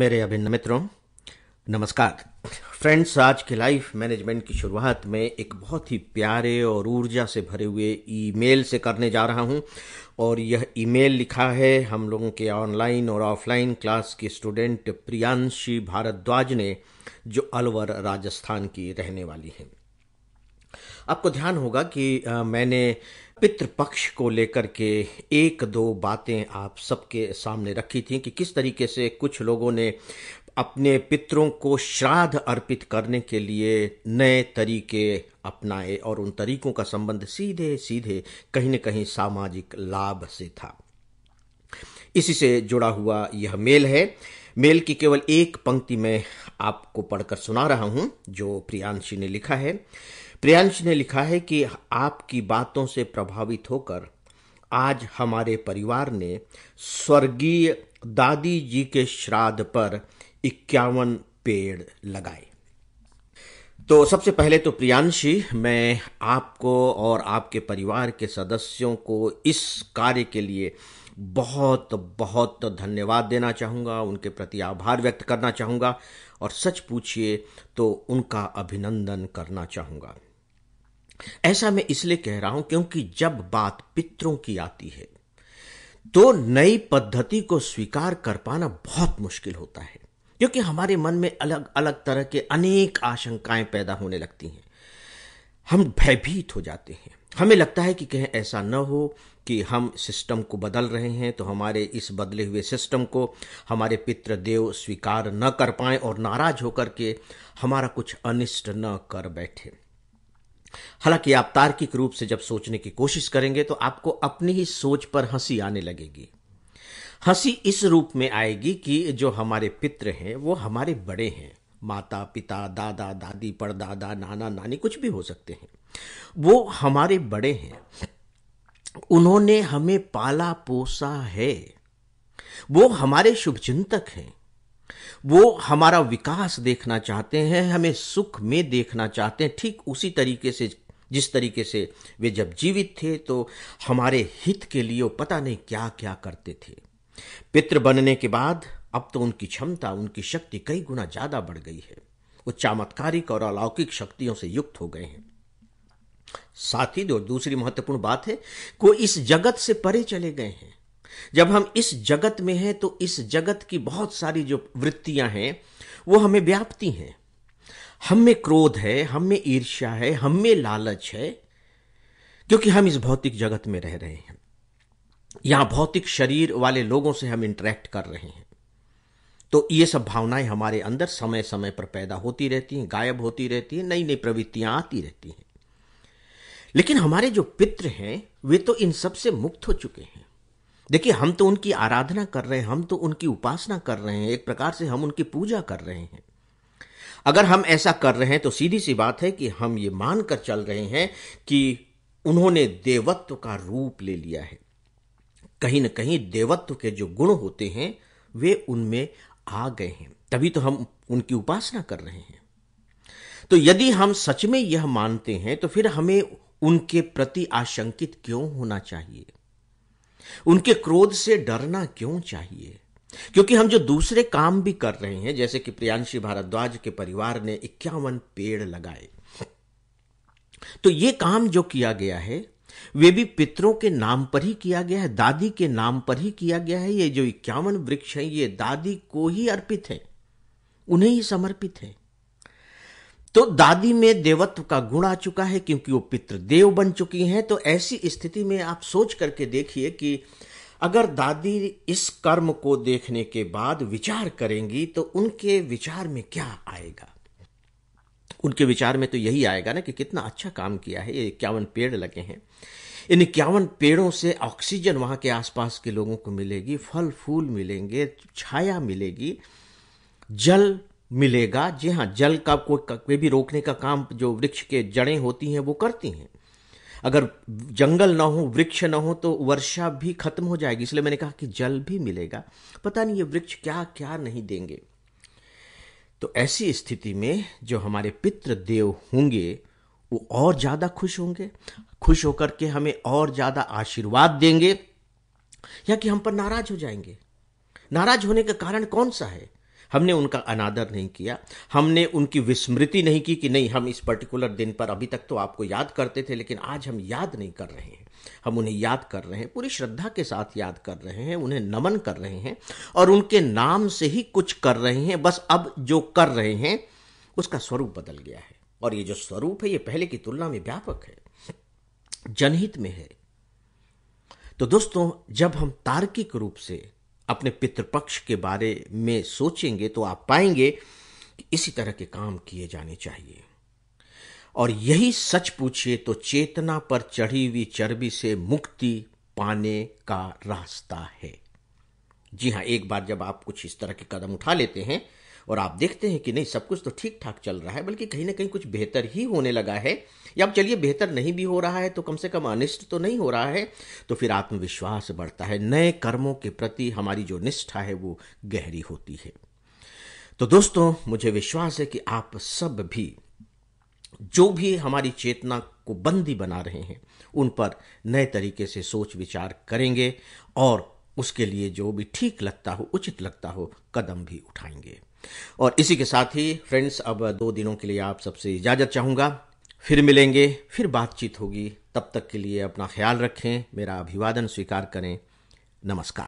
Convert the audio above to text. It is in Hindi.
मेरे अभिन्न मित्रों नमस्कार फ्रेंड्स आज के लाइफ मैनेजमेंट की शुरुआत में एक बहुत ही प्यारे और ऊर्जा से भरे हुए ईमेल से करने जा रहा हूं और यह ईमेल लिखा है हम लोगों के ऑनलाइन और ऑफलाइन क्लास के स्टूडेंट प्रियांशी भारद्वाज ने जो अलवर राजस्थान की रहने वाली हैं आपको ध्यान होगा कि आ, मैंने पितृपक्ष को लेकर के एक दो बातें आप सबके सामने रखी थी कि किस तरीके से कुछ लोगों ने अपने पितरों को श्राद्ध अर्पित करने के लिए नए तरीके अपनाए और उन तरीकों का संबंध सीधे सीधे कहीं न कहीं सामाजिक लाभ से था इसी से जुड़ा हुआ यह मेल है मेल की केवल एक पंक्ति में आपको पढ़कर सुना रहा हूं जो प्रियांशी ने लिखा है प्रियांश ने लिखा है कि आपकी बातों से प्रभावित होकर आज हमारे परिवार ने स्वर्गीय दादी जी के श्राद्ध पर इक्यावन पेड़ लगाए तो सबसे पहले तो प्रियांशी मैं आपको और आपके परिवार के सदस्यों को इस कार्य के लिए बहुत बहुत धन्यवाद देना चाहूँगा उनके प्रति आभार व्यक्त करना चाहूँगा और सच पूछिए तो उनका अभिनंदन करना चाहूँगा ऐसा मैं इसलिए कह रहा हूं क्योंकि जब बात पितरों की आती है तो नई पद्धति को स्वीकार कर पाना बहुत मुश्किल होता है क्योंकि हमारे मन में अलग अलग तरह के अनेक आशंकाएं पैदा होने लगती हैं हम भयभीत हो जाते हैं हमें लगता है कि कहीं ऐसा न हो कि हम सिस्टम को बदल रहे हैं तो हमारे इस बदले हुए सिस्टम को हमारे पितृदेव स्वीकार न कर पाए और नाराज होकर के हमारा कुछ अनिष्ट न कर बैठे हालांकि आप तार्किक रूप से जब सोचने की कोशिश करेंगे तो आपको अपनी ही सोच पर हंसी आने लगेगी हंसी इस रूप में आएगी कि जो हमारे पित्र हैं वो हमारे बड़े हैं माता पिता दादा दादी परदादा नाना नानी कुछ भी हो सकते हैं वो हमारे बड़े हैं उन्होंने हमें पाला पोसा है वो हमारे शुभचिंतक हैं वो हमारा विकास देखना चाहते हैं हमें सुख में देखना चाहते हैं ठीक उसी तरीके से जिस तरीके से वे जब जीवित थे तो हमारे हित के लिए वो पता नहीं क्या क्या करते थे पितृ बनने के बाद अब तो उनकी क्षमता उनकी शक्ति कई गुना ज्यादा बढ़ गई है वो चमत्कारिक और अलौकिक शक्तियों से युक्त हो गए हैं साथ ही दूसरी महत्वपूर्ण बात है वो इस जगत से परे चले गए हैं जब हम इस जगत में हैं तो इस जगत की बहुत सारी जो वृत्तियां हैं वो हमें व्यापती हैं हम में क्रोध है हम में ईर्ष्या है हम में लालच है क्योंकि हम इस भौतिक जगत में रह रहे हैं यहां भौतिक शरीर वाले लोगों से हम इंटरेक्ट कर रहे हैं तो ये सब भावनाएं हमारे अंदर समय समय पर पैदा होती रहती हैं गायब होती रहती हैं नई नई प्रवृत्तियां आती रहती हैं लेकिन हमारे जो पित्र हैं वे तो इन सब से मुक्त हो चुके हैं देखिए हम तो उनकी आराधना कर रहे हैं हम तो उनकी उपासना कर रहे हैं एक प्रकार से हम उनकी पूजा कर रहे हैं अगर हम ऐसा कर रहे हैं तो सीधी सी बात है कि हम ये मानकर चल रहे हैं कि उन्होंने देवत्व का रूप ले लिया है कहीं ना कहीं देवत्व के जो गुण होते हैं वे उनमें आ गए हैं तभी तो हम उनकी उपासना कर रहे हैं तो यदि हम सच में यह मानते हैं तो फिर हमें उनके प्रति आशंकित क्यों होना चाहिए उनके क्रोध से डरना क्यों चाहिए क्योंकि हम जो दूसरे काम भी कर रहे हैं जैसे कि प्रियांशी भारद्वाज के परिवार ने इक्यावन पेड़ लगाए तो ये काम जो किया गया है वे भी पितरों के नाम पर ही किया गया है दादी के नाम पर ही किया गया है ये जो इक्यावन वृक्ष हैं ये दादी को ही अर्पित है उन्हें ही समर्पित है तो दादी में देवत्व का गुण आ चुका है क्योंकि वो पितृदेव बन चुकी हैं तो ऐसी स्थिति में आप सोच करके देखिए कि अगर दादी इस कर्म को देखने के बाद विचार करेंगी तो उनके विचार में क्या आएगा उनके विचार में तो यही आएगा ना कि कितना अच्छा काम किया है ये इक्यावन पेड़ लगे हैं इन इक्यावन पेड़ों से ऑक्सीजन वहां के आसपास के लोगों को मिलेगी फल फूल मिलेंगे छाया मिलेगी जल मिलेगा जी हाँ जल का कोई कोई भी रोकने का काम जो वृक्ष के जड़ें होती हैं वो करती हैं अगर जंगल ना हो वृक्ष ना हो तो वर्षा भी खत्म हो जाएगी इसलिए मैंने कहा कि जल भी मिलेगा पता नहीं ये वृक्ष क्या क्या नहीं देंगे तो ऐसी स्थिति में जो हमारे पित्र देव होंगे वो और ज़्यादा खुश होंगे खुश होकर के हमें और ज़्यादा आशीर्वाद देंगे या कि हम पर नाराज हो जाएंगे नाराज होने का कारण कौन सा है हमने उनका अनादर नहीं किया हमने उनकी विस्मृति नहीं की कि नहीं हम इस पर्टिकुलर दिन पर अभी तक तो आपको याद करते थे लेकिन आज हम याद नहीं कर रहे हैं हम उन्हें याद कर रहे हैं पूरी श्रद्धा के साथ याद कर रहे हैं उन्हें नमन कर रहे हैं और उनके नाम से ही कुछ कर रहे हैं बस अब जो कर रहे हैं उसका स्वरूप बदल गया है और ये जो स्वरूप है ये पहले की तुलना में व्यापक है जनहित में है तो दोस्तों जब हम तार्किक रूप से अपने पितृपक्ष के बारे में सोचेंगे तो आप पाएंगे कि इसी तरह के काम किए जाने चाहिए और यही सच पूछिए तो चेतना पर चढ़ी हुई चर्बी से मुक्ति पाने का रास्ता है जी हां एक बार जब आप कुछ इस तरह के कदम उठा लेते हैं और आप देखते हैं कि नहीं सब कुछ तो ठीक ठाक चल रहा है बल्कि कहीं ना कहीं कुछ बेहतर ही होने लगा है या अब चलिए बेहतर नहीं भी हो रहा है तो कम से कम अनिष्ट तो नहीं हो रहा है तो फिर आत्मविश्वास बढ़ता है नए कर्मों के प्रति हमारी जो निष्ठा है वो गहरी होती है तो दोस्तों मुझे विश्वास है कि आप सब भी जो भी हमारी चेतना को बंदी बना रहे हैं उन पर नए तरीके से सोच विचार करेंगे और उसके लिए जो भी ठीक लगता हो उचित लगता हो कदम भी उठाएंगे और इसी के साथ ही फ्रेंड्स अब दो दिनों के लिए आप सबसे इजाज़त चाहूंगा फिर मिलेंगे फिर बातचीत होगी तब तक के लिए अपना ख्याल रखें मेरा अभिवादन स्वीकार करें नमस्कार